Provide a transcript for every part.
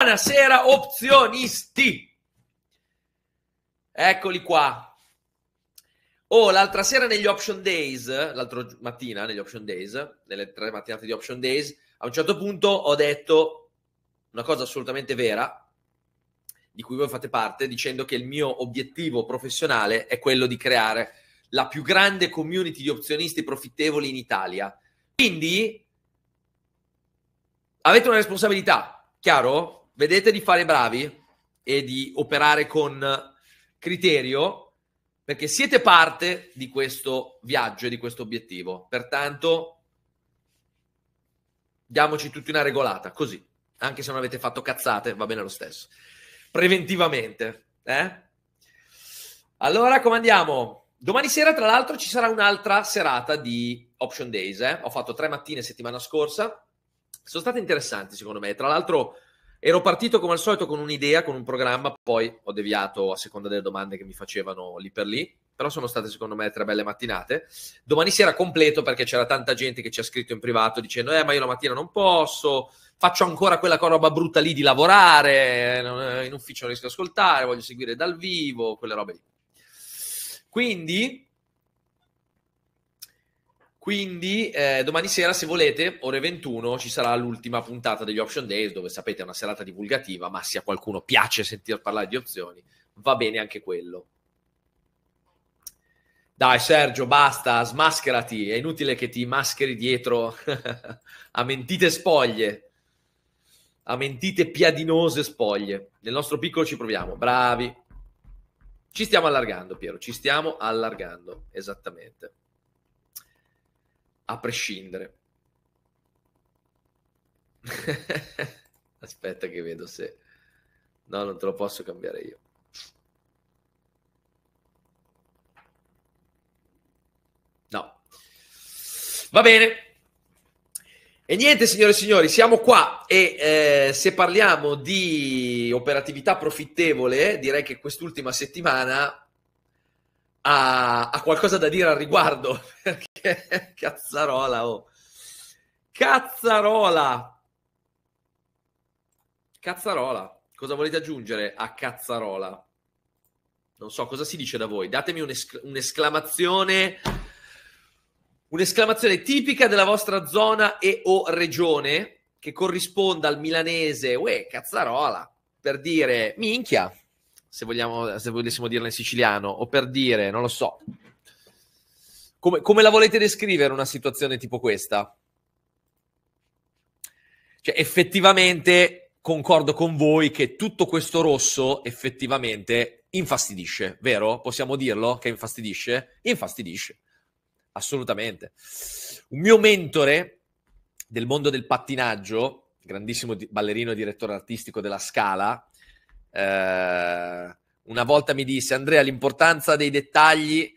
Buonasera opzionisti! Eccoli qua. Oh, l'altra sera negli Option Days, l'altra mattina negli Option Days, nelle tre mattinate di Option Days, a un certo punto ho detto una cosa assolutamente vera, di cui voi fate parte, dicendo che il mio obiettivo professionale è quello di creare la più grande community di opzionisti profittevoli in Italia. Quindi avete una responsabilità, chiaro? vedete di fare bravi e di operare con criterio perché siete parte di questo viaggio e di questo obiettivo. Pertanto diamoci tutti una regolata, così, anche se non avete fatto cazzate, va bene lo stesso. Preventivamente, eh? Allora, come andiamo? Domani sera, tra l'altro, ci sarà un'altra serata di Option Days. Eh? Ho fatto tre mattine settimana scorsa. Sono state interessanti, secondo me. Tra l'altro, Ero partito come al solito con un'idea, con un programma, poi ho deviato a seconda delle domande che mi facevano lì per lì, però sono state secondo me tre belle mattinate. Domani sera completo perché c'era tanta gente che ci ha scritto in privato dicendo eh ma io la mattina non posso, faccio ancora quella roba brutta lì di lavorare, eh, in ufficio non riesco ad ascoltare, voglio seguire dal vivo, quelle robe lì. Quindi quindi eh, domani sera, se volete, ore 21 ci sarà l'ultima puntata degli Option Days, dove sapete è una serata divulgativa, ma se a qualcuno piace sentir parlare di opzioni, va bene anche quello. Dai Sergio, basta, smascherati, è inutile che ti mascheri dietro a mentite spoglie, a mentite piadinose spoglie. Nel nostro piccolo ci proviamo, bravi. Ci stiamo allargando, Piero, ci stiamo allargando, esattamente a prescindere. Aspetta che vedo se... No, non te lo posso cambiare io. No. Va bene. E niente, signore e signori, siamo qua e eh, se parliamo di operatività profittevole, direi che quest'ultima settimana ha, ha qualcosa da dire al riguardo, perché cazzarola, oh. Cazzarola! Cazzarola, cosa volete aggiungere a Cazzarola? Non so, cosa si dice da voi? Datemi un'esc- un'esclamazione un'esclamazione tipica della vostra zona e o regione che corrisponda al milanese, uè, cazzarola, per dire minchia, se, vogliamo, se volessimo dirla in siciliano, o per dire, non lo so. Come, come la volete descrivere una situazione tipo questa? Cioè, effettivamente concordo con voi che tutto questo rosso effettivamente infastidisce, vero? Possiamo dirlo che infastidisce? Infastidisce, assolutamente. Un mio mentore del mondo del pattinaggio, grandissimo ballerino e direttore artistico della Scala, eh, una volta mi disse Andrea l'importanza dei dettagli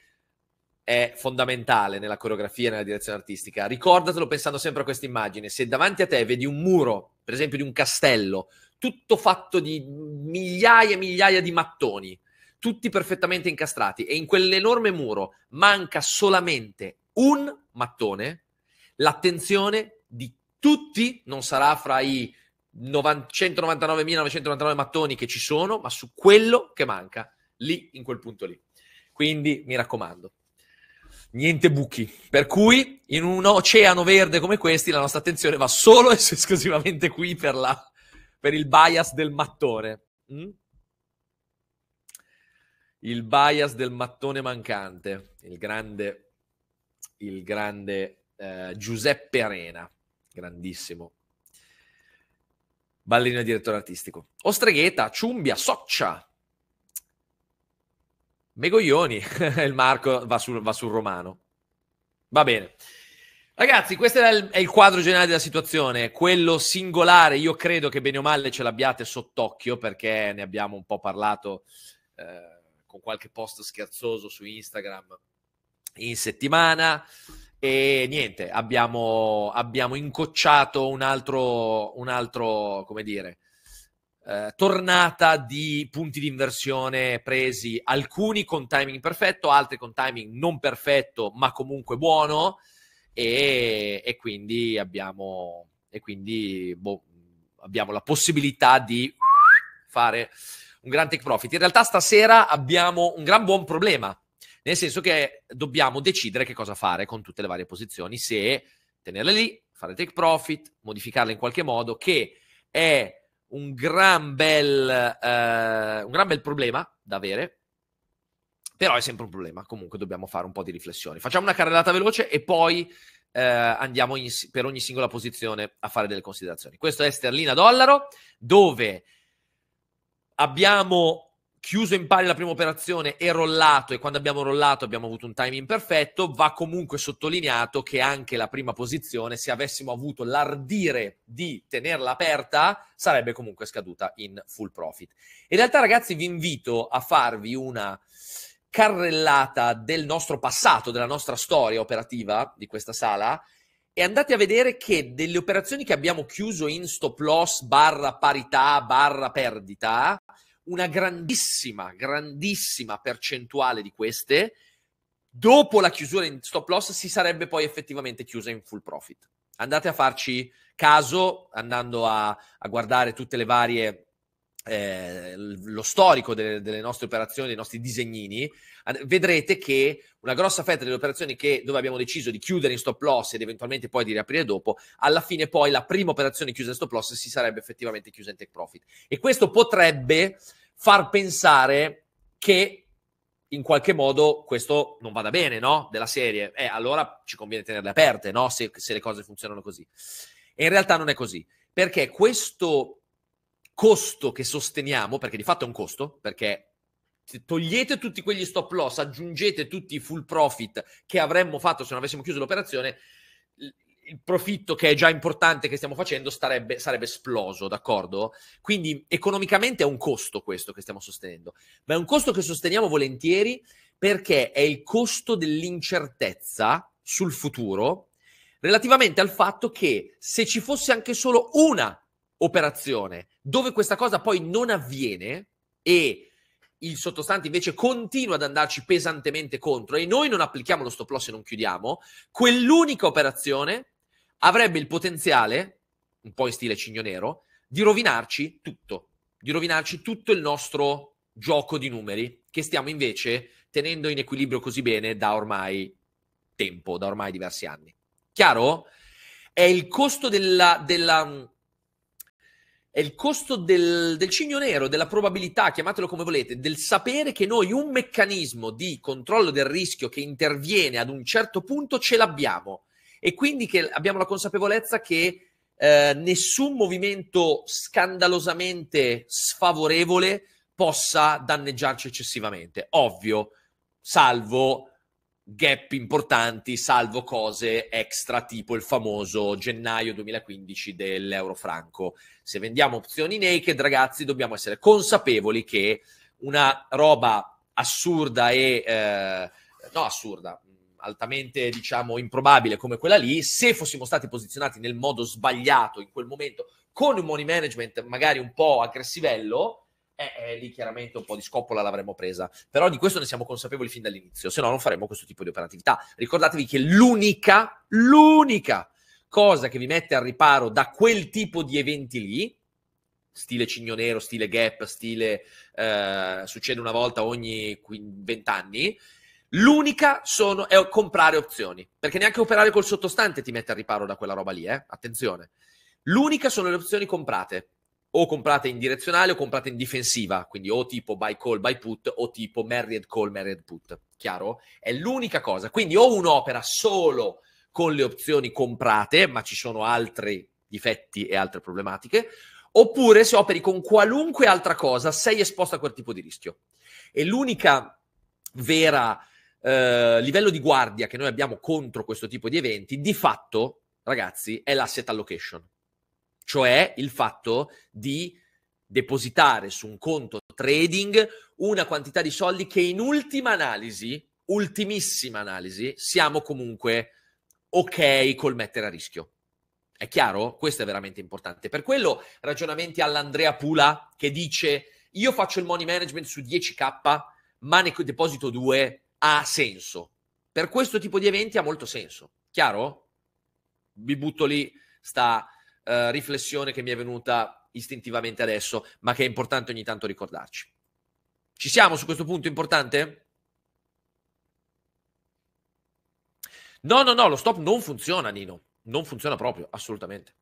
è fondamentale nella coreografia e nella direzione artistica. Ricordatelo pensando sempre a questa immagine. Se davanti a te vedi un muro, per esempio di un castello, tutto fatto di migliaia e migliaia di mattoni, tutti perfettamente incastrati, e in quell'enorme muro manca solamente un mattone, l'attenzione di tutti non sarà fra i 199.999 mattoni che ci sono, ma su quello che manca, lì, in quel punto lì. Quindi mi raccomando, niente buchi. Per cui in un oceano verde come questi la nostra attenzione va solo e esclusivamente qui per, la, per il bias del mattone. Mm? Il bias del mattone mancante, il grande, il grande eh, Giuseppe Arena, grandissimo ballerino e direttore artistico. Ostregheta, Ciumbia, Soccia. Megoglioni, il Marco va sul, va sul romano. Va bene. Ragazzi, questo è il, è il, quadro generale della situazione, quello singolare, io credo che bene o male ce l'abbiate sott'occhio perché ne abbiamo un po' parlato eh, con qualche post scherzoso su Instagram in settimana, e niente, abbiamo, abbiamo incocciato un altro, un altro come dire, eh, tornata di punti di inversione presi, alcuni con timing perfetto, altri con timing non perfetto, ma comunque buono. E, e quindi abbiamo, e quindi, boh, abbiamo la possibilità di fare un gran take profit. In realtà stasera abbiamo un gran buon problema nel senso che dobbiamo decidere che cosa fare con tutte le varie posizioni, se tenerle lì, fare take profit, modificarle in qualche modo, che è un gran bel, eh, un gran bel problema da avere, però è sempre un problema. Comunque dobbiamo fare un po' di riflessioni. Facciamo una carrellata veloce e poi eh, andiamo in, per ogni singola posizione a fare delle considerazioni. Questo è sterlina dollaro, dove abbiamo chiuso in pari la prima operazione e rollato, e quando abbiamo rollato abbiamo avuto un timing perfetto, va comunque sottolineato che anche la prima posizione, se avessimo avuto l'ardire di tenerla aperta, sarebbe comunque scaduta in full profit. In realtà, ragazzi, vi invito a farvi una carrellata del nostro passato, della nostra storia operativa di questa sala e andate a vedere che delle operazioni che abbiamo chiuso in stop loss barra parità barra perdita una grandissima, grandissima percentuale di queste, dopo la chiusura in stop loss, si sarebbe poi effettivamente chiusa in full profit. Andate a farci caso andando a, a guardare tutte le varie eh, lo storico delle, delle, nostre operazioni, dei nostri disegnini, vedrete che una grossa fetta delle operazioni che, dove abbiamo deciso di chiudere in stop loss ed eventualmente poi di riaprire dopo, alla fine poi la prima operazione chiusa in stop loss si sarebbe effettivamente chiusa in take profit. E questo potrebbe far pensare che in qualche modo questo non vada bene, no? Della serie, eh, allora ci conviene tenerle aperte, no? Se, se le cose funzionano così. E in realtà non è così, perché questo costo che sosteniamo, perché di fatto è un costo, perché togliete tutti quegli stop loss, aggiungete tutti i full profit che avremmo fatto se non avessimo chiuso l'operazione, il profitto che è già importante che stiamo facendo starebbe, sarebbe esploso, d'accordo? Quindi economicamente è un costo questo che stiamo sostenendo, ma è un costo che sosteniamo volentieri perché è il costo dell'incertezza sul futuro relativamente al fatto che se ci fosse anche solo una operazione. Dove questa cosa poi non avviene e il sottostante invece continua ad andarci pesantemente contro e noi non applichiamo lo stop loss e non chiudiamo, quell'unica operazione avrebbe il potenziale, un po' in stile cigno nero, di rovinarci tutto, di rovinarci tutto il nostro gioco di numeri che stiamo invece tenendo in equilibrio così bene da ormai tempo, da ormai diversi anni. Chiaro? È il costo della, della è il costo del, del, cigno nero, della probabilità, chiamatelo come volete, del sapere che noi un meccanismo di controllo del rischio che interviene ad un certo punto ce l'abbiamo e quindi che abbiamo la consapevolezza che eh, nessun movimento scandalosamente sfavorevole possa danneggiarci eccessivamente. Ovvio, salvo gap importanti, salvo cose extra tipo il famoso gennaio 2015 dell'euro franco. Se vendiamo opzioni naked, ragazzi, dobbiamo essere consapevoli che una roba assurda e eh, no assurda, mm, altamente diciamo improbabile come quella lì, se fossimo stati posizionati nel modo sbagliato in quel momento con un money management magari un po' aggressivello, eh, eh, lì chiaramente un po' di scoppola l'avremmo presa. Però di questo ne siamo consapevoli fin dall'inizio, se no non faremo questo tipo di operatività. Ricordatevi che l'unica, l'unica cosa che vi mette al riparo da quel tipo di eventi lì, stile cigno nero, stile gap, stile eh, succede una volta ogni vent'anni, L'unica sono, è comprare opzioni, perché neanche operare col sottostante ti mette al riparo da quella roba lì, eh? attenzione. L'unica sono le opzioni comprate, o comprate in direzionale o comprate in difensiva, quindi o tipo by call, by put o tipo married call, married put. Chiaro? È l'unica cosa. Quindi o un'opera solo con le opzioni comprate, ma ci sono altri difetti e altre problematiche, oppure se operi con qualunque altra cosa sei esposto a quel tipo di rischio. E l'unica vera eh, livello di guardia che noi abbiamo contro questo tipo di eventi, di fatto, ragazzi, è l'asset allocation cioè il fatto di depositare su un conto trading una quantità di soldi che in ultima analisi, ultimissima analisi, siamo comunque ok col mettere a rischio. È chiaro? Questo è veramente importante. Per quello ragionamenti all'Andrea Pula che dice io faccio il money management su 10k, ma ne deposito 2 ha senso. Per questo tipo di eventi ha molto senso. Chiaro? Vi butto lì sta eh, riflessione che mi è venuta istintivamente adesso, ma che è importante ogni tanto ricordarci. Ci siamo su questo punto importante? No, no, no, lo stop non funziona, Nino. Non funziona proprio, assolutamente.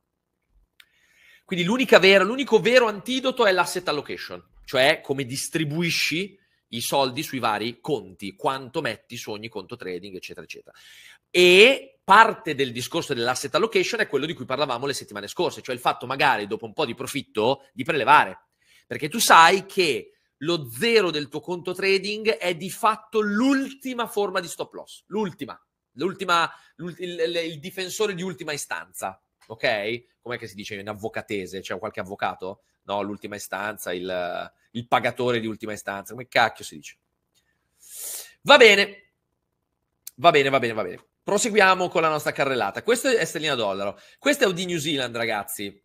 Quindi vera, l'unico vero antidoto è l'asset allocation, cioè come distribuisci i soldi sui vari conti, quanto metti su ogni conto trading, eccetera, eccetera. E parte del discorso dell'asset allocation è quello di cui parlavamo le settimane scorse, cioè il fatto magari dopo un po' di profitto di prelevare, perché tu sai che lo zero del tuo conto trading è di fatto l'ultima forma di stop loss, l'ultima, l'ultima il, il, difensore di ultima istanza, ok? Com'è che si dice in avvocatese? C'è qualche avvocato? No, l'ultima istanza, il, il pagatore di ultima istanza, come cacchio si dice? Va bene, va bene, va bene, va bene. Proseguiamo con la nostra carrellata. Questo è Stellina dollaro. Questo è un di New Zealand, ragazzi.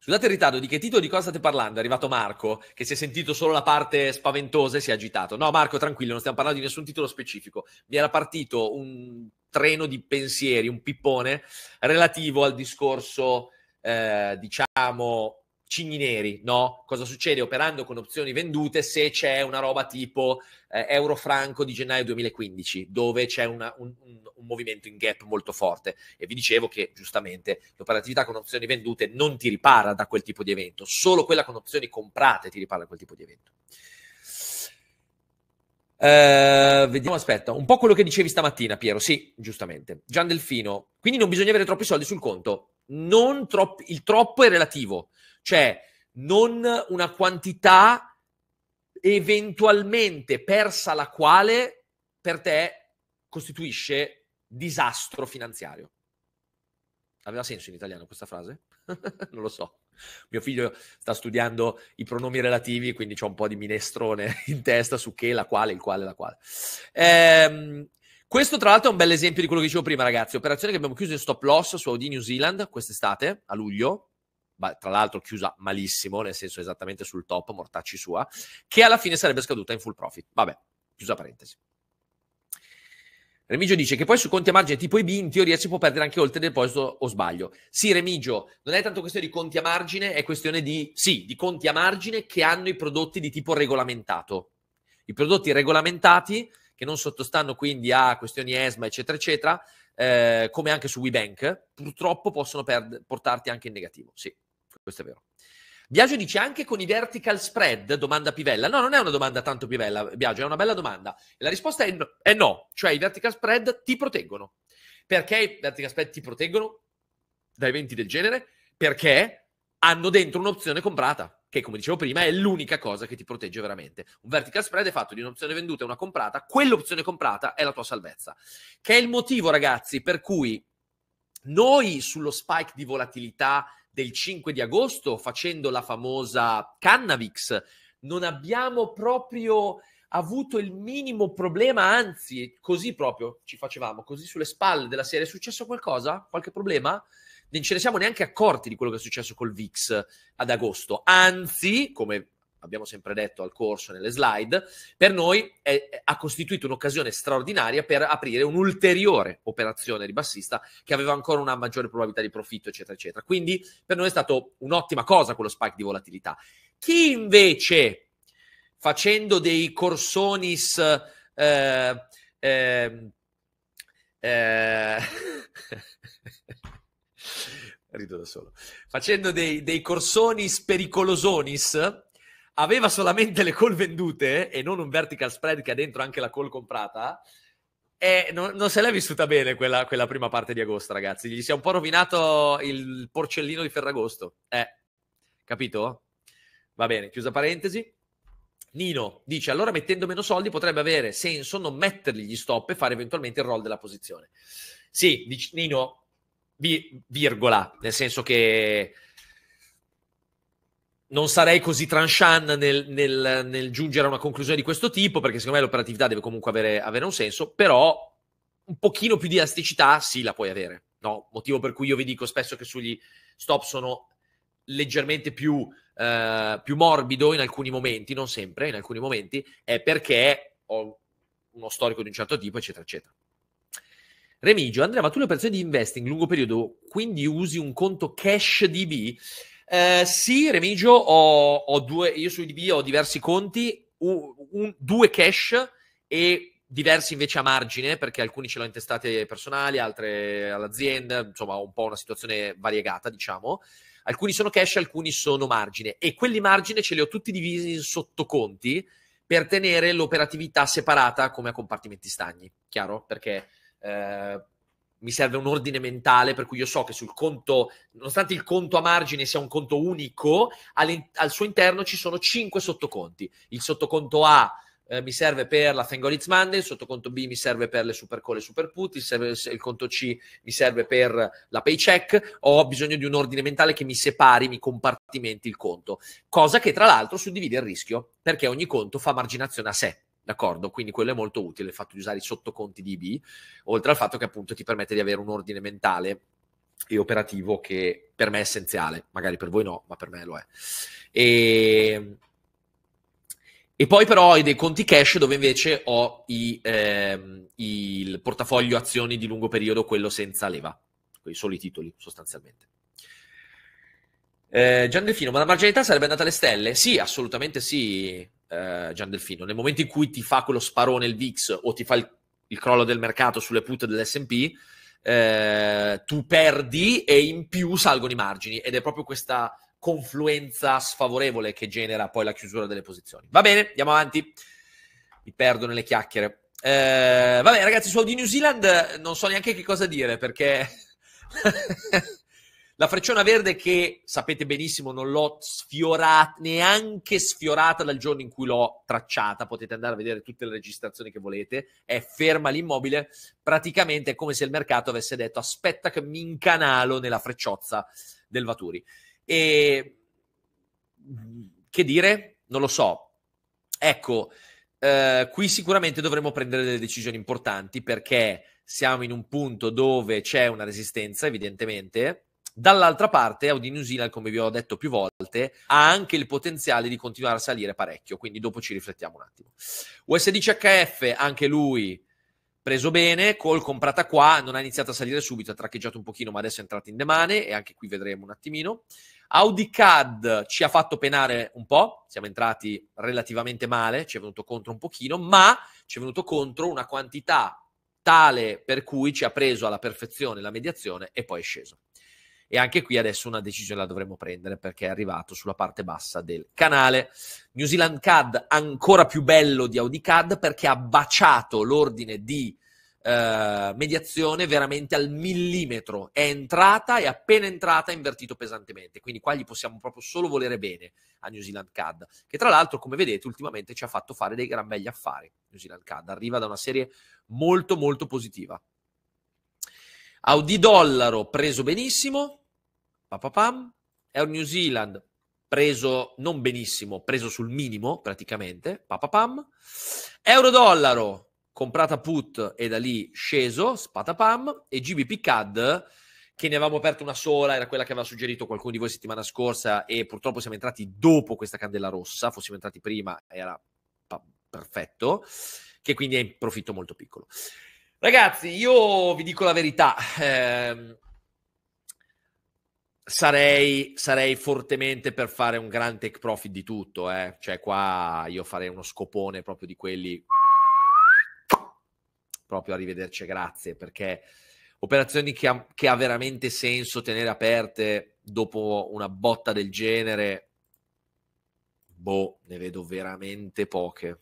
Scusate il ritardo, di che titolo di cosa state parlando? È arrivato Marco, che si è sentito solo la parte spaventosa e si è agitato. No, Marco, tranquillo, non stiamo parlando di nessun titolo specifico. Mi era partito un treno di pensieri, un pippone, relativo al discorso, eh, diciamo, cigni neri, no? Cosa succede operando con opzioni vendute se c'è una roba tipo eh, euro franco di gennaio 2015, dove c'è una, un, un, un, movimento in gap molto forte. E vi dicevo che giustamente l'operatività con opzioni vendute non ti ripara da quel tipo di evento, solo quella con opzioni comprate ti ripara da quel tipo di evento. Uh, vediamo, aspetta, un po' quello che dicevi stamattina, Piero. Sì, giustamente. Gian Delfino, quindi non bisogna avere troppi soldi sul conto. Non troppo, il troppo è relativo cioè non una quantità eventualmente persa la quale per te costituisce disastro finanziario. Aveva senso in italiano questa frase? non lo so. Mio figlio sta studiando i pronomi relativi, quindi c'è un po' di minestrone in testa su che, la quale, il quale, la quale. Ehm, questo, tra l'altro, è un bel esempio di quello che dicevo prima, ragazzi. Operazione che abbiamo chiuso in stop loss su Audi New Zealand quest'estate, a luglio, tra l'altro chiusa malissimo, nel senso esattamente sul top, mortacci sua, che alla fine sarebbe scaduta in full profit. Vabbè, chiusa parentesi. Remigio dice che poi su conti a margine tipo IB in teoria si può perdere anche oltre il deposito o sbaglio. Sì, Remigio, non è tanto questione di conti a margine, è questione di, sì, di conti a margine che hanno i prodotti di tipo regolamentato. I prodotti regolamentati che non sottostanno quindi a questioni ESMA, eccetera, eccetera, eh, come anche su WeBank, purtroppo possono per- portarti anche in negativo. Sì. Questo è vero. Biagio dice anche con i vertical spread? Domanda Pivella. No, non è una domanda tanto Pivella, Biagio, è una bella domanda. La risposta è no, è no. cioè i vertical spread ti proteggono. Perché i vertical spread ti proteggono da eventi del genere? Perché hanno dentro un'opzione comprata, che come dicevo prima è l'unica cosa che ti protegge veramente. Un vertical spread è fatto di un'opzione venduta e una comprata, quell'opzione comprata è la tua salvezza. Che è il motivo, ragazzi, per cui noi sullo spike di volatilità del 5 di agosto facendo la famosa Cannavix, non abbiamo proprio avuto il minimo problema, anzi, così proprio ci facevamo, così sulle spalle della serie. È successo qualcosa? Qualche problema? Non ce ne siamo neanche accorti di quello che è successo col VIX ad agosto. Anzi, come abbiamo sempre detto al corso nelle slide, per noi è, ha costituito un'occasione straordinaria per aprire un'ulteriore operazione ribassista che aveva ancora una maggiore probabilità di profitto, eccetera, eccetera. Quindi per noi è stato un'ottima cosa quello spike di volatilità. Chi invece facendo dei corsonis eh, ehm, eh, eh, rido da solo facendo dei, dei corsoni pericolosonis aveva solamente le call vendute e non un vertical spread che ha dentro anche la call comprata. E non, non se l'è vissuta bene quella, quella, prima parte di agosto, ragazzi. Gli si è un po' rovinato il porcellino di Ferragosto. Eh, capito? Va bene, chiusa parentesi. Nino dice: Allora, mettendo meno soldi, potrebbe avere senso non mettergli gli stop e fare eventualmente il roll della posizione. Sì, dice Nino, vi, virgola, nel senso che non sarei così tranchant nel, nel, nel, giungere a una conclusione di questo tipo, perché secondo me l'operatività deve comunque avere, avere, un senso, però un pochino più di elasticità sì la puoi avere, no? Motivo per cui io vi dico spesso che sugli stop sono leggermente più, eh, più morbido in alcuni momenti, non sempre, in alcuni momenti, è perché ho uno storico di un certo tipo, eccetera, eccetera. Remigio, Andrea, ma tu le operazioni di investing lungo periodo, quindi usi un conto cash DB? Eh, sì, Remigio, ho, ho, due, io su IDB ho diversi conti, un, un, due cash e diversi invece a margine, perché alcuni ce l'ho in testate personali, altri all'azienda, insomma un po' una situazione variegata, diciamo. Alcuni sono cash, alcuni sono margine e quelli margine ce li ho tutti divisi in sottoconti per tenere l'operatività separata come a compartimenti stagni, chiaro? Perché... Eh, mi serve un ordine mentale per cui io so che sul conto, nonostante il conto a margine sia un conto unico, al suo interno ci sono cinque sottoconti. Il sottoconto A eh, mi serve per la Fengolitz Monday, il sottoconto B mi serve per le Supercall e Superput, il, il conto C mi serve per la Paycheck, ho bisogno di un ordine mentale che mi separi, mi compartimenti il conto, cosa che tra l'altro suddivide il rischio, perché ogni conto fa marginazione a sé. D'accordo? Quindi quello è molto utile, il fatto di usare i sottoconti di DB, oltre al fatto che appunto ti permette di avere un ordine mentale e operativo che per me è essenziale, magari per voi no, ma per me lo è. E, ehm, e poi però ho dei conti cash dove invece ho i, ehm, il portafoglio azioni di lungo periodo, quello senza leva, quei soli titoli sostanzialmente. Eh, Gian Delfino, ma la marginalità sarebbe andata alle stelle? Sì, assolutamente sì, eh, Gian Delfino, nel momento in cui ti fa quello sparone il VIX o ti fa il, il crollo del mercato sulle putte dell'S&P, eh, tu perdi e in più salgono i margini ed è proprio questa confluenza sfavorevole che genera poi la chiusura delle posizioni. Va bene, andiamo avanti. Mi perdo nelle chiacchiere. Eh, vabbè, ragazzi, su Audi New Zealand non so neanche che cosa dire perché La frecciona verde che sapete benissimo non l'ho sfiorata, neanche sfiorata dal giorno in cui l'ho tracciata, potete andare a vedere tutte le registrazioni che volete, è ferma l'immobile, praticamente è come se il mercato avesse detto aspetta che mi incanalo nella frecciozza del Vaturi. E che dire? Non lo so. Ecco, eh, qui sicuramente dovremo prendere delle decisioni importanti perché siamo in un punto dove c'è una resistenza, evidentemente, Dall'altra parte, Audi New Zealand, come vi ho detto più volte, ha anche il potenziale di continuare a salire parecchio, quindi dopo ci riflettiamo un attimo. USDCHF, anche lui preso bene, col comprata qua, non ha iniziato a salire subito, ha traccheggiato un pochino, ma adesso è entrato in demane e anche qui vedremo un attimino. Audi CAD ci ha fatto penare un po', siamo entrati relativamente male, ci è venuto contro un pochino, ma ci è venuto contro una quantità tale per cui ci ha preso alla perfezione la mediazione e poi è sceso e anche qui adesso una decisione la dovremo prendere perché è arrivato sulla parte bassa del canale. New Zealand CAD ancora più bello di Audi CAD perché ha baciato l'ordine di eh, mediazione veramente al millimetro. È entrata e appena entrata ha invertito pesantemente, quindi qua gli possiamo proprio solo volere bene a New Zealand CAD, che tra l'altro come vedete ultimamente ci ha fatto fare dei gran belli affari. New Zealand CAD arriva da una serie molto molto positiva. Audi dollaro preso benissimo, papapam. Air New Zealand preso non benissimo, preso sul minimo praticamente, papapam. Euro dollaro comprata put e da lì sceso, spatapam. E GBP CAD che ne avevamo aperto una sola, era quella che aveva suggerito qualcuno di voi settimana scorsa e purtroppo siamo entrati dopo questa candela rossa, fossimo entrati prima era perfetto, che quindi è in profitto molto piccolo. Ragazzi, io vi dico la verità. Eh, sarei, sarei, fortemente per fare un gran take profit di tutto. Eh. Cioè, qua io farei uno scopone proprio di quelli. Proprio arrivederci, grazie. Perché operazioni che ha, che ha veramente senso tenere aperte dopo una botta del genere. Boh, ne vedo veramente poche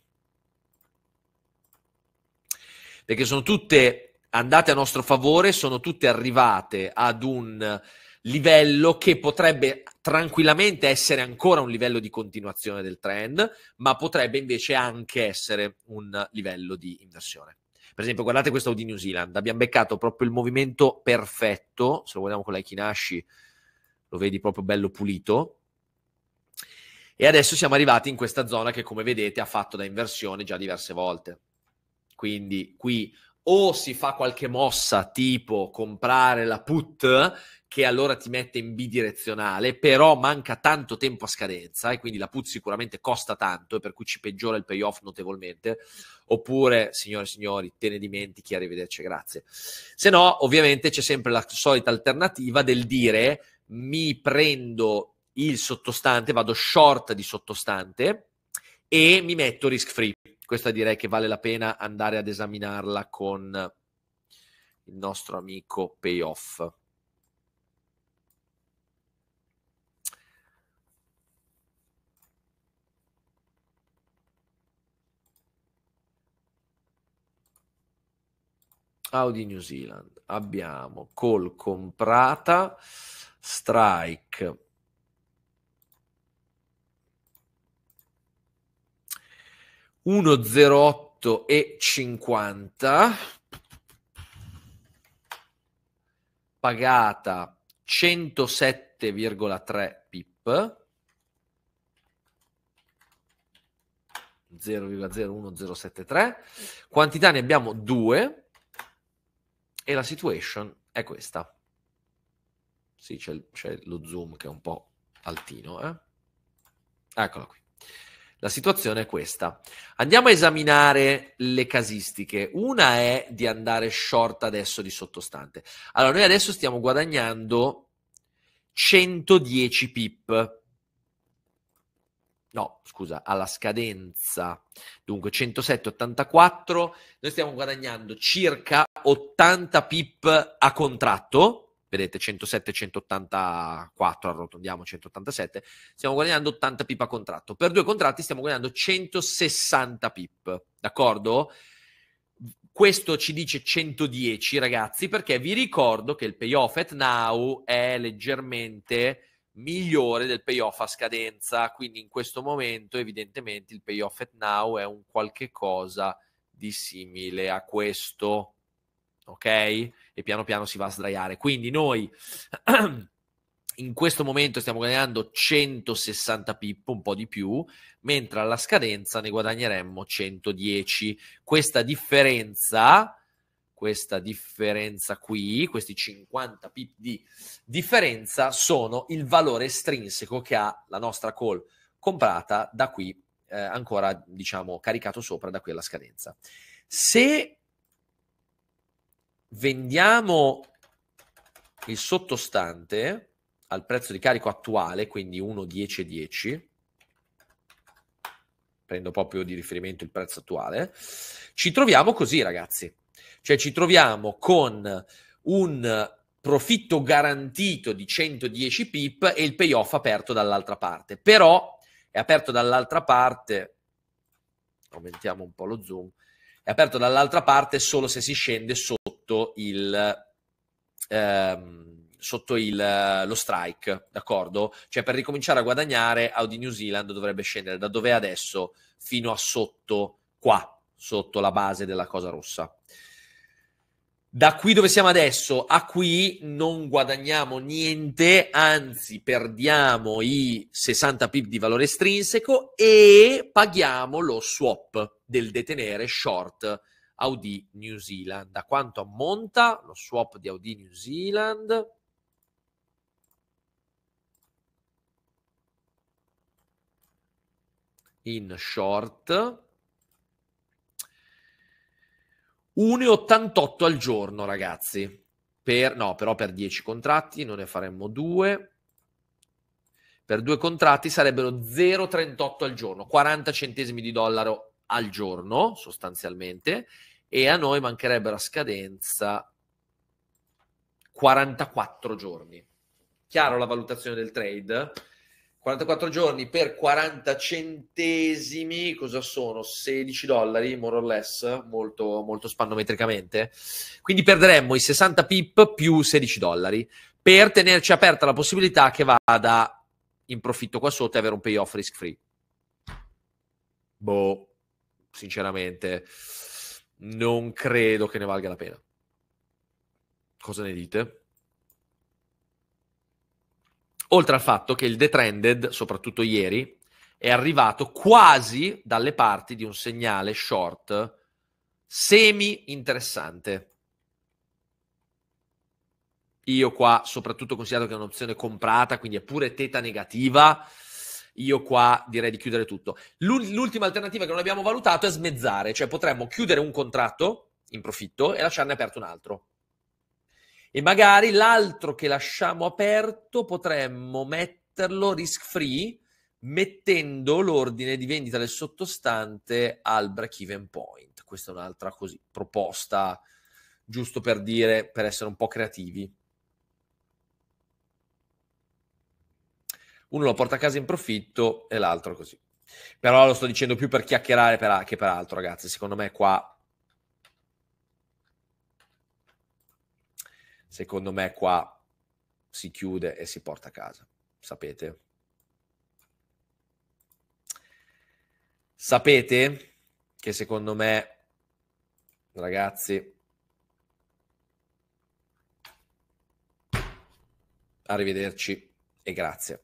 perché sono tutte andate a nostro favore, sono tutte arrivate ad un livello che potrebbe tranquillamente essere ancora un livello di continuazione del trend, ma potrebbe invece anche essere un livello di inversione. Per esempio, guardate questo di New Zealand, abbiamo beccato proprio il movimento perfetto, se lo guardiamo con la l'Aikinashi lo vedi proprio bello pulito, e adesso siamo arrivati in questa zona che come vedete ha fatto da inversione già diverse volte. Quindi qui o si fa qualche mossa tipo comprare la put che allora ti mette in bidirezionale, però manca tanto tempo a scadenza e quindi la put sicuramente costa tanto e per cui ci peggiora il payoff notevolmente, oppure signore e signori te ne dimentichi, arrivederci, grazie. Se no ovviamente c'è sempre la solita alternativa del dire mi prendo il sottostante, vado short di sottostante e mi metto risk free questa direi che vale la pena andare ad esaminarla con il nostro amico Payoff. Audi New Zealand abbiamo col comprata Strike 1,08 e 50 pagata 107,3 pip 0,01073 quantità ne abbiamo 2 e la situation è questa sì c'è, c'è lo zoom che è un po' altino eh? eccolo qui la situazione è questa. Andiamo a esaminare le casistiche. Una è di andare short adesso di sottostante. Allora, noi adesso stiamo guadagnando 110 pip. No, scusa, alla scadenza. Dunque, 107,84. Noi stiamo guadagnando circa 80 pip a contratto vedete 107 184 arrotondiamo 187 stiamo guadagnando 80 pip a contratto per due contratti stiamo guadagnando 160 pip d'accordo questo ci dice 110 ragazzi perché vi ricordo che il payoff at now è leggermente migliore del payoff a scadenza quindi in questo momento evidentemente il payoff at now è un qualche cosa di simile a questo ok? E piano piano si va a sdraiare. Quindi noi in questo momento stiamo guadagnando 160 pip, un po' di più, mentre alla scadenza ne guadagneremmo 110. Questa differenza questa differenza qui, questi 50 pip di differenza, sono il valore estrinseco che ha la nostra call comprata da qui, eh, ancora diciamo caricato sopra da qui alla scadenza. Se vendiamo il sottostante al prezzo di carico attuale, quindi 1,1010, prendo proprio di riferimento il prezzo attuale, ci troviamo così ragazzi, cioè ci troviamo con un profitto garantito di 110 pip e il payoff aperto dall'altra parte, però è aperto dall'altra parte, aumentiamo un po' lo zoom, è aperto dall'altra parte solo se si scende sotto sotto il ehm, sotto il, lo strike, d'accordo? Cioè per ricominciare a guadagnare Audi New Zealand dovrebbe scendere da dove è adesso fino a sotto qua, sotto la base della cosa rossa. Da qui dove siamo adesso a qui non guadagniamo niente, anzi perdiamo i 60 pip di valore estrinseco e paghiamo lo swap del detenere short Audi New Zealand. A quanto ammonta lo swap di Audi New Zealand? In short. 1,88 al giorno, ragazzi. Per, no, però per 10 contratti non ne faremmo due per due contratti sarebbero 0,38 al giorno, 40 centesimi di dollaro al giorno sostanzialmente e a noi mancherebbe la scadenza 44 giorni. Chiaro la valutazione del trade? 44 giorni per 40 centesimi, cosa sono? 16 dollari, more or less, molto, molto spannometricamente. Quindi perderemmo i 60 pip più 16 dollari per tenerci aperta la possibilità che vada in profitto qua sotto e avere un payoff risk free. Boh sinceramente non credo che ne valga la pena. Cosa ne dite? Oltre al fatto che il detrended, soprattutto ieri, è arrivato quasi dalle parti di un segnale short semi interessante. Io qua, soprattutto considerato che è un'opzione comprata, quindi è pure teta negativa, io qua direi di chiudere tutto. L'ultima alternativa che non abbiamo valutato è smezzare, cioè potremmo chiudere un contratto in profitto e lasciarne aperto un altro. E magari l'altro che lasciamo aperto potremmo metterlo risk free mettendo l'ordine di vendita del sottostante al break even point. Questa è un'altra così proposta, giusto per dire, per essere un po' creativi. uno lo porta a casa in profitto e l'altro così. Però lo sto dicendo più per chiacchierare per, che per altro, ragazzi. Secondo me qua... Secondo me qua si chiude e si porta a casa. Sapete? Sapete che secondo me, ragazzi, arrivederci e grazie.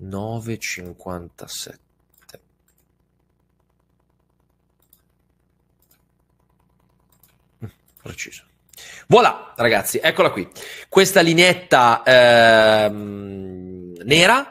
9.57. Mm, preciso voilà ragazzi eccola qui questa lineetta ehm, nera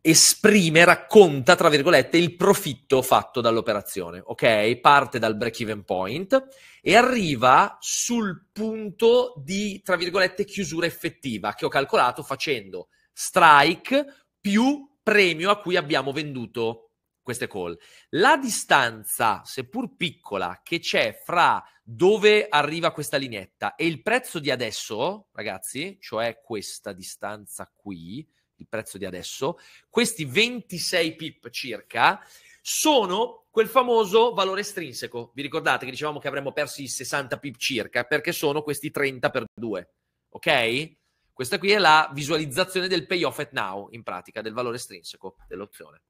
esprime, racconta, tra virgolette, il profitto fatto dall'operazione, ok? Parte dal break-even point e arriva sul punto di, tra virgolette, chiusura effettiva che ho calcolato facendo strike più premio a cui abbiamo venduto queste call. La distanza, seppur piccola, che c'è fra dove arriva questa lineetta e il prezzo di adesso, ragazzi, cioè questa distanza qui, il prezzo di adesso, questi 26 pip circa, sono quel famoso valore estrinseco. Vi ricordate che dicevamo che avremmo perso i 60 pip circa perché sono questi 30 per 2, ok? Questa qui è la visualizzazione del payoff at now, in pratica, del valore estrinseco dell'opzione.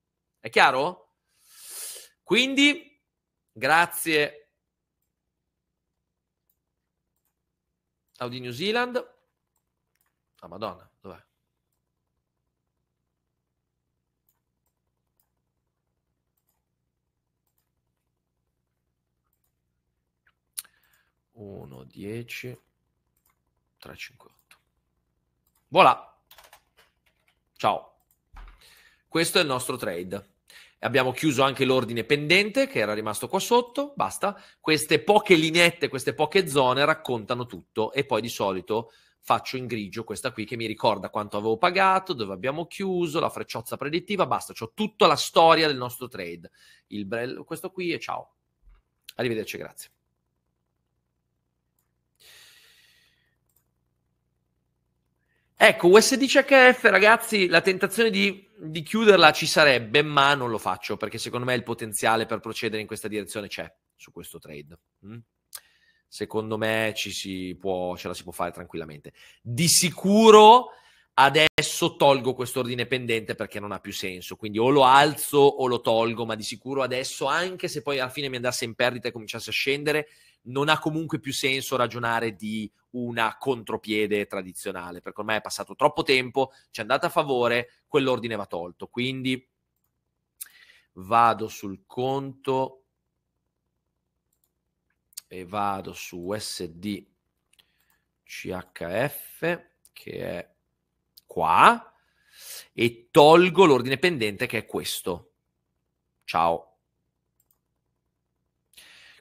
È chiaro? Quindi, grazie Audi New Zealand. Ah, oh, madonna, dov'è? Uno, dieci, tre, cinque. Voilà. Ciao. Questo è il nostro trade. Abbiamo chiuso anche l'ordine pendente che era rimasto qua sotto. Basta. Queste poche lineette, queste poche zone raccontano tutto e poi di solito faccio in grigio questa qui che mi ricorda quanto avevo pagato, dove abbiamo chiuso, la frecciozza predittiva, basta, ho tutta la storia del nostro trade, il brello, questo qui e ciao. Arrivederci, grazie. Ecco, USD USDCHF, ragazzi, la tentazione di, di, chiuderla ci sarebbe, ma non lo faccio perché secondo me il potenziale per procedere in questa direzione c'è su questo trade. Mm? Secondo me ci si può, ce la si può fare tranquillamente. Di sicuro adesso tolgo quest'ordine pendente perché non ha più senso, quindi o lo alzo o lo tolgo, ma di sicuro adesso, anche se poi alla fine mi andasse in perdita e cominciasse a scendere, non ha comunque più senso ragionare di una contropiede tradizionale, perché ormai è passato troppo tempo, ci è andata a favore, quell'ordine va tolto. Quindi vado sul conto e vado su USD CHF che è qua e tolgo l'ordine pendente che è questo. Ciao.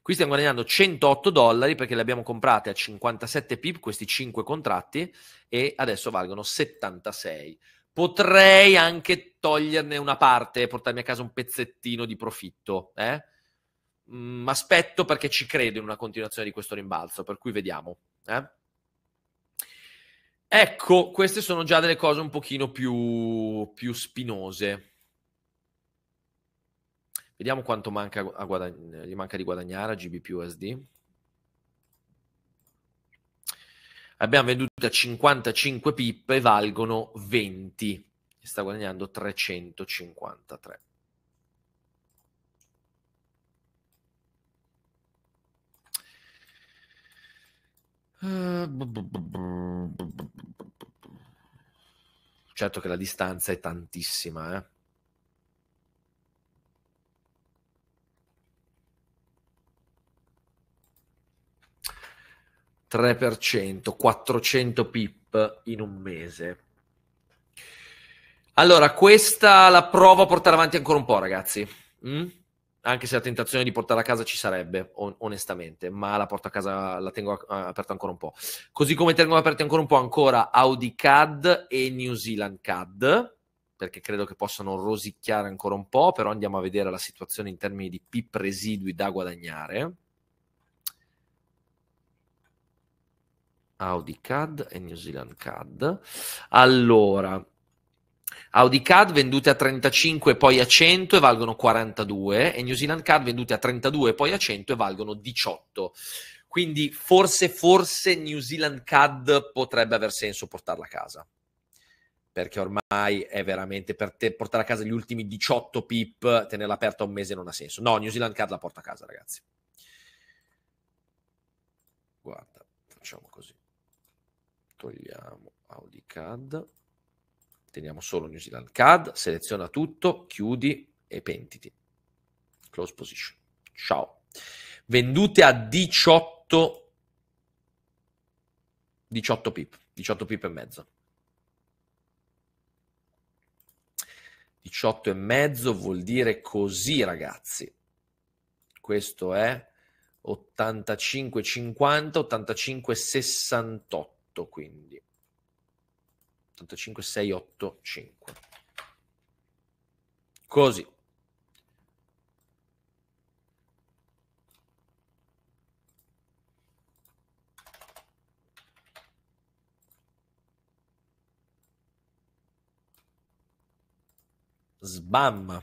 Qui stiamo guadagnando 108 dollari perché le abbiamo comprate a 57 pip questi 5 contratti e adesso valgono 76. Potrei anche toglierne una parte e portarmi a casa un pezzettino di profitto, eh? Mm, aspetto perché ci credo in una continuazione di questo rimbalzo, per cui vediamo, eh? Ecco, queste sono già delle cose un pochino più, più spinose. Vediamo quanto manca guadagn- gli manca di guadagnare a GBPUSD. Abbiamo venduto a 55 pip e valgono 20. Sta guadagnando 353. Certo che la distanza è tantissima, eh. Tre per cento, 400 pip in un mese. Allora, questa la provo a portare avanti ancora un po', ragazzi. Mm? anche se la tentazione di portarla a casa ci sarebbe, on- onestamente, ma la porto a casa, la tengo a- aperta ancora un po'. Così come tengo aperti ancora un po' ancora Audi CAD e New Zealand CAD, perché credo che possano rosicchiare ancora un po', però andiamo a vedere la situazione in termini di PIP residui da guadagnare. Audi CAD e New Zealand CAD. Allora, Audi CAD vendute a 35 e poi a 100 e valgono 42 e New Zealand CAD vendute a 32 e poi a 100 e valgono 18. Quindi forse, forse New Zealand CAD potrebbe aver senso portarla a casa. Perché ormai è veramente per te portare a casa gli ultimi 18 pip, tenerla aperta un mese non ha senso. No, New Zealand CAD la porta a casa, ragazzi. Guarda, facciamo così. Togliamo Audi CAD teniamo solo New Zealand. CAD, seleziona tutto, chiudi e pentiti. Close position. Ciao. Vendute a 18 18 pip, 18 pip e mezzo. 18 e mezzo vuol dire così, ragazzi. Questo è 85,50, 85,68 quindi. 85685. Così. Sbam.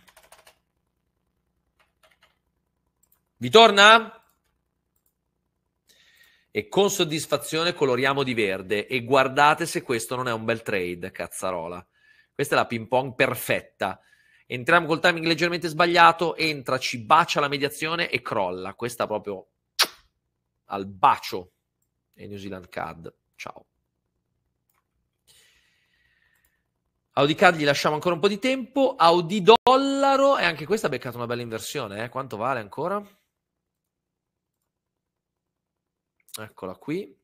Vi torna? e con soddisfazione coloriamo di verde e guardate se questo non è un bel trade, cazzarola. Questa è la ping pong perfetta. Entriamo col timing leggermente sbagliato, entra, ci bacia la mediazione e crolla. Questa proprio al bacio. E New Zealand Card. Ciao. Audicard gli lasciamo ancora un po' di tempo. Audi Dollaro e anche questa ha beccato una bella inversione. Eh? Quanto vale ancora? Eccola qui.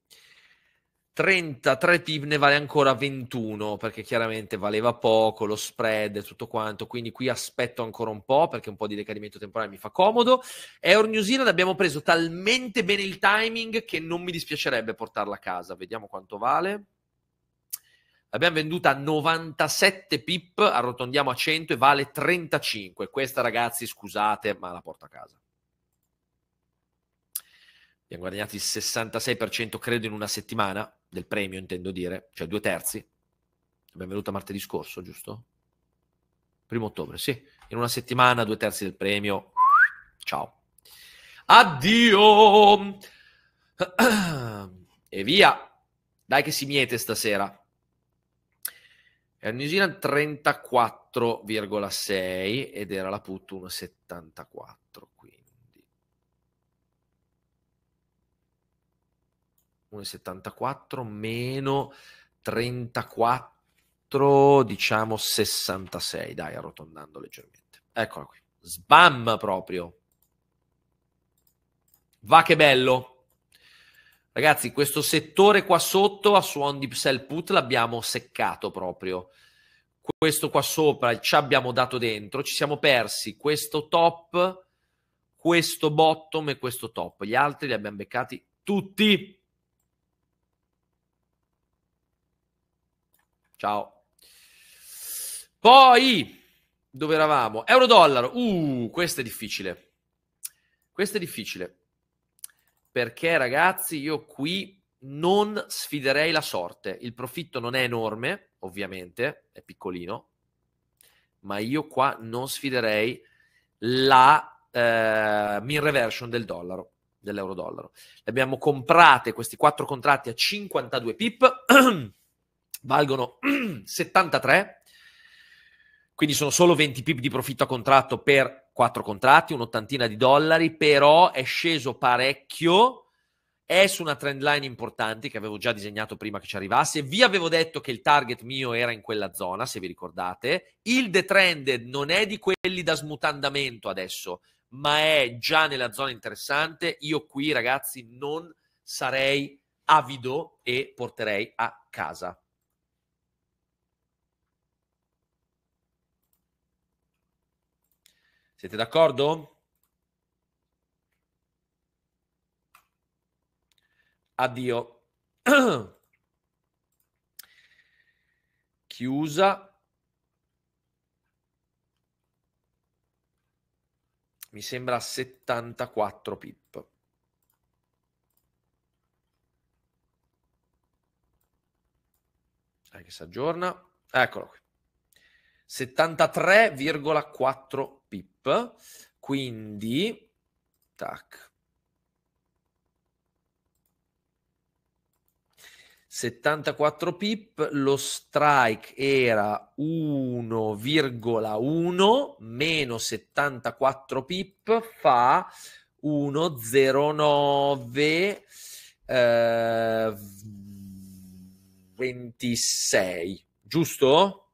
33 PIB ne vale ancora 21 perché chiaramente valeva poco lo spread e tutto quanto quindi qui aspetto ancora un po' perché un po' di decadimento temporale mi fa comodo Air New Zealand abbiamo preso talmente bene il timing che non mi dispiacerebbe portarla a casa vediamo quanto vale l'abbiamo venduta a 97 pip arrotondiamo a 100 e vale 35 questa ragazzi scusate ma la porto a casa Abbiamo guadagnato il 66% credo in una settimana del premio, intendo dire, cioè due terzi. Abbiamo venuto martedì scorso, giusto? Primo ottobre, sì. In una settimana due terzi del premio. Ciao. Addio! e via. Dai che si miete stasera. Air New Zealand 34,6 ed era la put 1,74 qui. 1,74 meno 34, diciamo 66, dai, arrotondando leggermente. Eccola qui. Sbam proprio. Va che bello. Ragazzi, questo settore qua sotto a suon di sell put l'abbiamo seccato proprio. Questo qua sopra ci abbiamo dato dentro, ci siamo persi questo top, questo bottom e questo top. Gli altri li abbiamo beccati tutti. Ciao. Poi, dove eravamo? Euro-dollaro. Uh, questo è difficile. Questo è difficile. Perché, ragazzi, io qui non sfiderei la sorte. Il profitto non è enorme, ovviamente, è piccolino, ma io qua non sfiderei la eh, min reversion del dollaro, dell'euro dollaro. Le abbiamo comprate questi quattro contratti a 52 pip. valgono 73, quindi sono solo 20 pip di profitto a contratto per quattro contratti, un'ottantina di dollari, però è sceso parecchio, è su una trend line importante che avevo già disegnato prima che ci arrivasse, vi avevo detto che il target mio era in quella zona, se vi ricordate, il detrended non è di quelli da smutandamento adesso, ma è già nella zona interessante, io qui ragazzi non sarei avido e porterei a casa. Siete d'accordo? Addio. Chiusa. Mi sembra 74 pip. Sai che si aggiorna. Eccolo qui. 73,4 pip, quindi tac. settantaquattro pip, lo strike era 1,1 meno settantaquattro pip fa 1,09 eh, 26, giusto?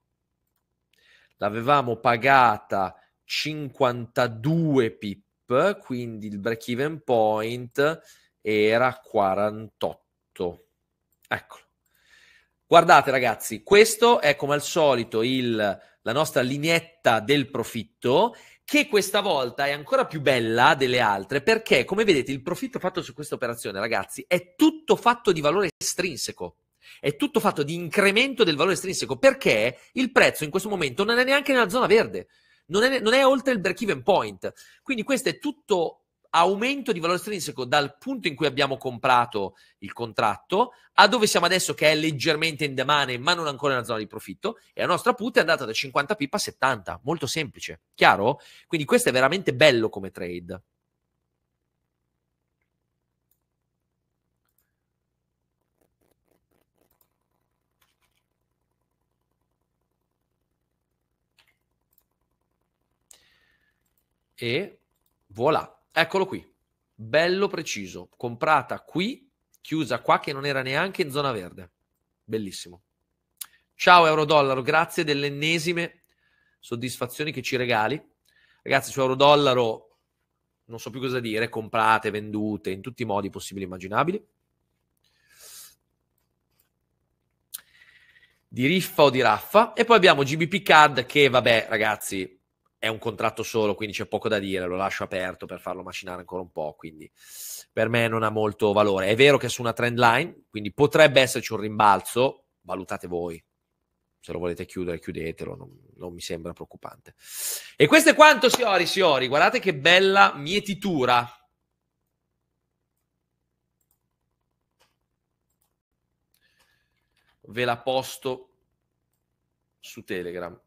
L'avevamo pagata 52 pip, quindi il break even point era 48. Eccolo. Guardate ragazzi, questo è come al solito il, la nostra lineetta del profitto che questa volta è ancora più bella delle altre perché come vedete il profitto fatto su questa operazione ragazzi è tutto fatto di valore estrinseco è tutto fatto di incremento del valore estrinseco perché il prezzo in questo momento non è neanche nella zona verde non è, non è oltre il break even point. Quindi questo è tutto aumento di valore intrinseco dal punto in cui abbiamo comprato il contratto a dove siamo adesso che è leggermente in demane ma non ancora nella zona di profitto e la nostra put è andata da 50 pip a 70 molto semplice chiaro quindi questo è veramente bello come trade e voilà, eccolo qui, bello preciso, comprata qui, chiusa qua che non era neanche in zona verde, bellissimo. Ciao Eurodollaro, grazie delle ennesime soddisfazioni che ci regali. Ragazzi, su Eurodollaro non so più cosa dire, comprate, vendute in tutti i modi possibili e immaginabili. Di riffa o di raffa. E poi abbiamo GBP CAD che, vabbè, ragazzi, è un contratto solo, quindi c'è poco da dire, lo lascio aperto per farlo macinare ancora un po', quindi per me non ha molto valore. È vero che è su una trend line, quindi potrebbe esserci un rimbalzo, valutate voi. Se lo volete chiudere, chiudetelo, non, non mi sembra preoccupante. E questo è quanto, Siori, Siori. Guardate che bella mietitura. Ve la posto su Telegram.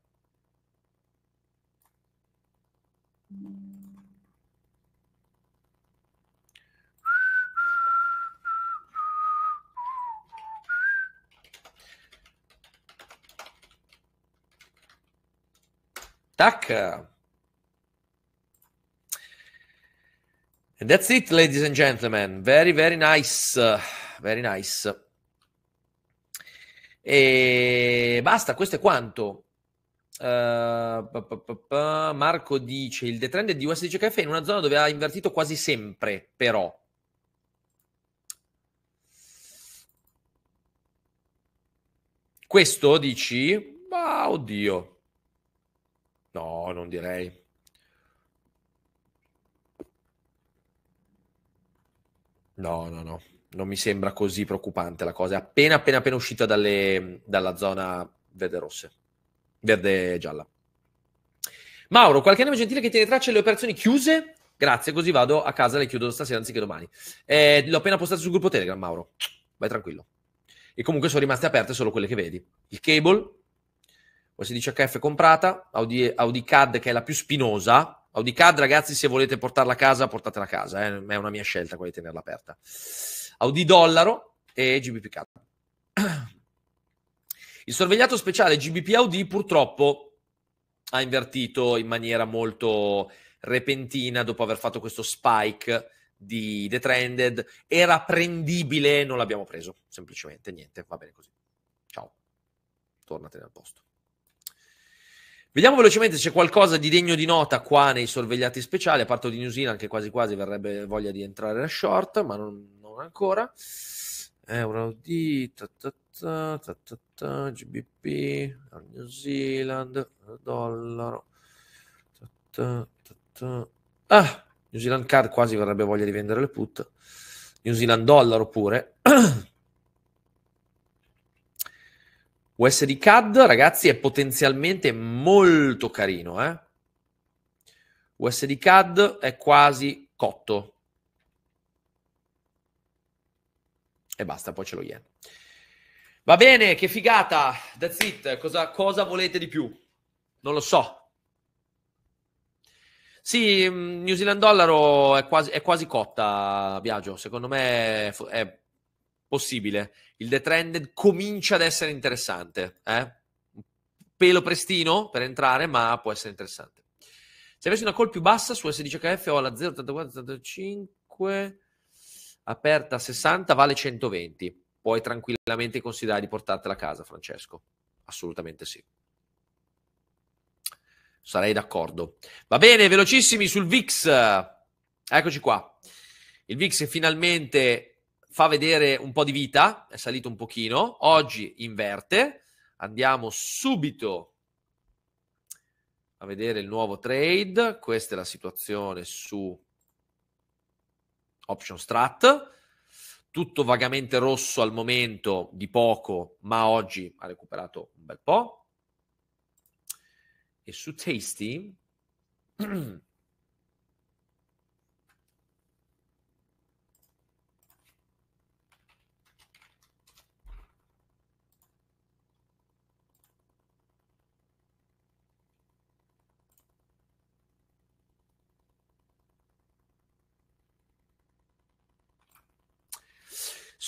Tac. And that's it, ladies and gentlemen. Very, very nice. Very nice. E basta, questo è quanto. Uh, pa, pa, pa, Marco dice il detrend di USDCKF è in una zona dove ha invertito quasi sempre, però. Questo dici? Ma oddio. No, non direi. No, no, no. Non mi sembra così preoccupante la cosa. È appena appena appena uscita dalle, dalla zona verde rosse verde e gialla. Mauro, qualche nome gentile che tiene traccia delle operazioni chiuse? Grazie, così vado a casa e le chiudo stasera anziché domani. Eh, l'ho appena postato sul gruppo Telegram, Mauro. Vai tranquillo. E comunque sono rimaste aperte solo quelle che vedi. Il cable, OS10HF comprata, Audi, Audi CAD che è la più spinosa. Audi CAD, ragazzi, se volete portarla a casa, portatela a casa. Eh. È una mia scelta quella di tenerla aperta. Audi Dollaro e GBP CAD. Il sorvegliato speciale GBPAUD purtroppo ha invertito in maniera molto repentina dopo aver fatto questo spike di The Trended. Era prendibile, non l'abbiamo preso, semplicemente niente, va bene così. Ciao, tornatene al posto. Vediamo velocemente se c'è qualcosa di degno di nota qua nei sorvegliati speciali, a parte di New Zealand che quasi quasi verrebbe voglia di entrare a short, ma non, non ancora. EuroD, ta ta ta, ta ta ta, GBP, New Zealand, dollaro, ta ta Ah, New Zealand Card quasi vorrebbe voglia di vendere le put. New Zealand Dollaro pure. USD CAD, ragazzi, è potenzialmente molto carino. Eh? USD CAD è quasi cotto, e basta, poi ce lo yen. Va bene, che figata, that's it, cosa, cosa volete di più? Non lo so. Sì, mm, New Zealand dollaro è quasi, è quasi cotta, Biagio, secondo me è, possibile. Il detrended comincia ad essere interessante, eh? Pelo prestino per entrare, ma può essere interessante. Se avessi una call più bassa su S10HF ho la 0,85 aperta a 60 vale 120. Puoi tranquillamente considerare di portartela a casa, Francesco. Assolutamente sì. Sarei d'accordo. Va bene, velocissimi sul VIX. Eccoci qua. Il VIX finalmente fa vedere un po' di vita, è salito un pochino, oggi inverte. Andiamo subito a vedere il nuovo trade. Questa è la situazione su option strat, tutto vagamente rosso al momento di poco, ma oggi ha recuperato un bel po'. E su Tasty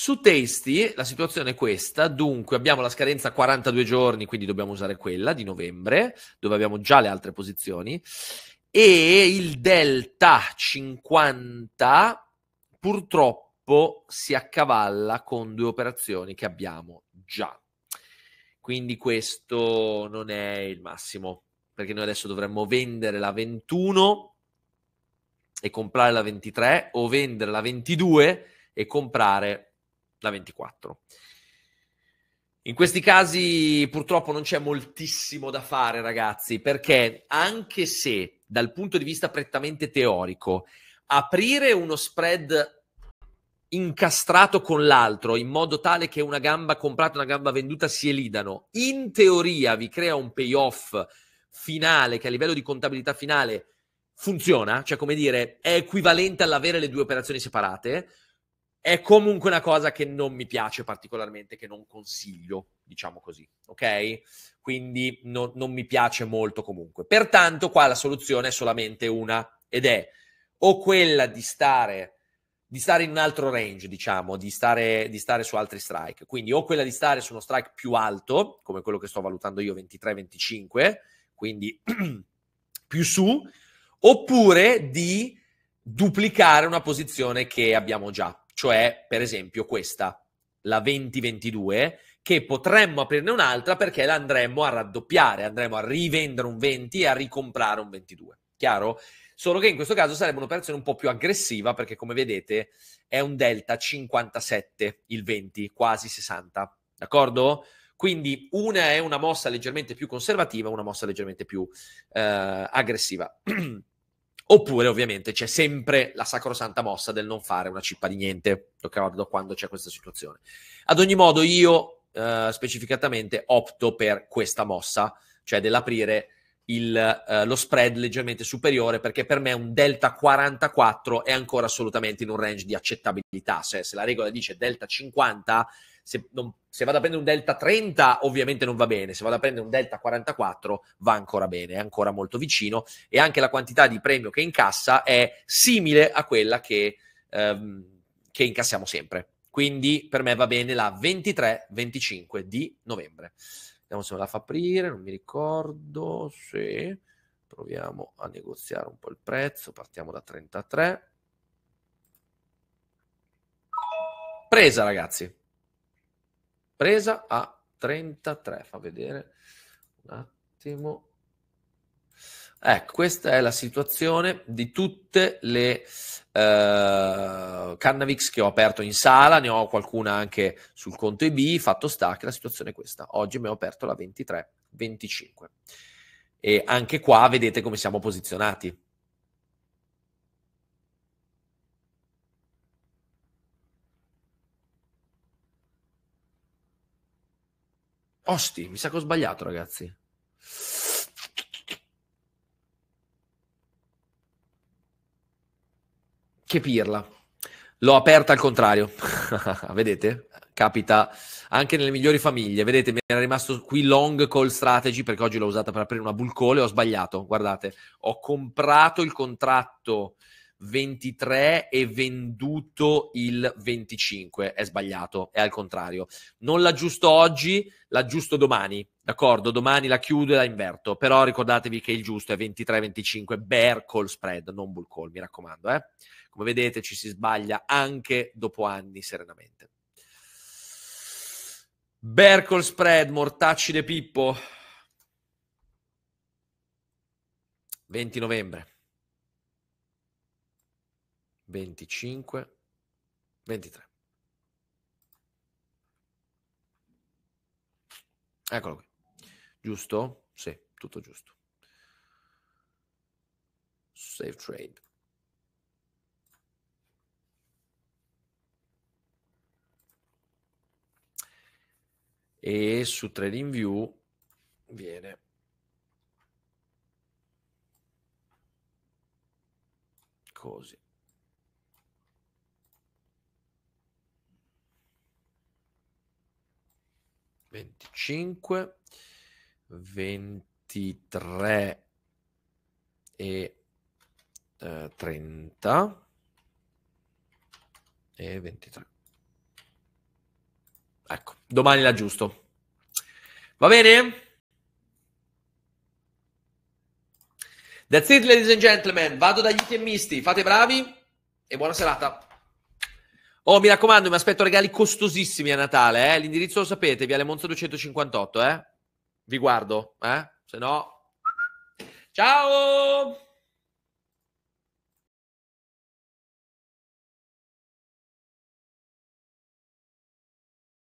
Su Tasty la situazione è questa, dunque abbiamo la scadenza 42 giorni, quindi dobbiamo usare quella di novembre, dove abbiamo già le altre posizioni, e il delta 50 purtroppo si accavalla con due operazioni che abbiamo già. Quindi questo non è il massimo, perché noi adesso dovremmo vendere la 21 e comprare la 23 o vendere la 22 e comprare la 24. In questi casi purtroppo non c'è moltissimo da fare, ragazzi, perché anche se dal punto di vista prettamente teorico aprire uno spread incastrato con l'altro in modo tale che una gamba comprata e una gamba venduta si elidano, in teoria vi crea un payoff finale che a livello di contabilità finale funziona, cioè come dire, è equivalente all'avere le due operazioni separate è comunque una cosa che non mi piace particolarmente, che non consiglio, diciamo così, ok? Quindi no, non mi piace molto comunque. Pertanto qua la soluzione è solamente una ed è o quella di stare, di stare in un altro range, diciamo, di stare, di stare su altri strike. Quindi o quella di stare su uno strike più alto, come quello che sto valutando io, 23-25, quindi più su, oppure di duplicare una posizione che abbiamo già cioè per esempio questa, la 2022, che potremmo aprirne un'altra perché la andremmo a raddoppiare, andremo a rivendere un 20 e a ricomprare un 22. Chiaro? Solo che in questo caso sarebbe un'operazione un po' più aggressiva perché come vedete è un delta 57 il 20, quasi 60. D'accordo? Quindi una è una mossa leggermente più conservativa, una mossa leggermente più eh, aggressiva. Oppure, ovviamente, c'è sempre la sacrosanta mossa del non fare una cippa di niente, ricordo quando c'è questa situazione. Ad ogni modo, io eh, specificatamente opto per questa mossa, cioè dell'aprire il, eh, lo spread leggermente superiore, perché per me un delta 44 è ancora assolutamente in un range di accettabilità. Se, se la regola dice delta 50, se, non, se, vado a prendere un delta 30 ovviamente non va bene, se vado a prendere un delta 44 va ancora bene, è ancora molto vicino e anche la quantità di premio che incassa è simile a quella che, ehm, che incassiamo sempre. Quindi per me va bene la 23-25 di novembre. Vediamo se me la fa aprire, non mi ricordo, se Proviamo a negoziare un po' il prezzo, partiamo da 33. presa, ragazzi presa a 33, fa vedere un attimo. Ecco, questa è la situazione di tutte le eh, Cannavix che ho aperto in sala, ne ho qualcuna anche sul conto EB, fatto sta che la situazione è questa. Oggi mi ho aperto la 23-25. E anche qua vedete come siamo posizionati Osti, mi sa che ho sbagliato, ragazzi. Che pirla. L'ho aperta al contrario. Vedete? Capita anche nelle migliori famiglie. Vedete, mi era rimasto qui long call strategy perché oggi l'ho usata per aprire una bull call e ho sbagliato. Guardate, ho comprato il contratto 23 e venduto il 25. È sbagliato, è al contrario. Non l'aggiusto oggi, l'aggiusto domani. D'accordo, domani la chiudo e la inverto, però ricordatevi che il giusto è 23-25 bear call spread, non bull call, mi raccomando. Eh? Come vedete ci si sbaglia anche dopo anni serenamente. Bear call spread, mortacci de Pippo. 20 novembre. 25, 23. Eccolo qui. Giusto? Sì, tutto giusto. Safe trade. E su TradingView viene così. 25, 23 e eh, 30 e 23. Ecco, domani l'aggiusto. Va bene? That's it, ladies and gentlemen. Vado dagli itemisti. Fate bravi e buona serata. Oh, mi raccomando, mi aspetto regali costosissimi a Natale, eh? L'indirizzo lo sapete, Viale Monza 258, eh? Vi guardo, eh? Se no... Ciao!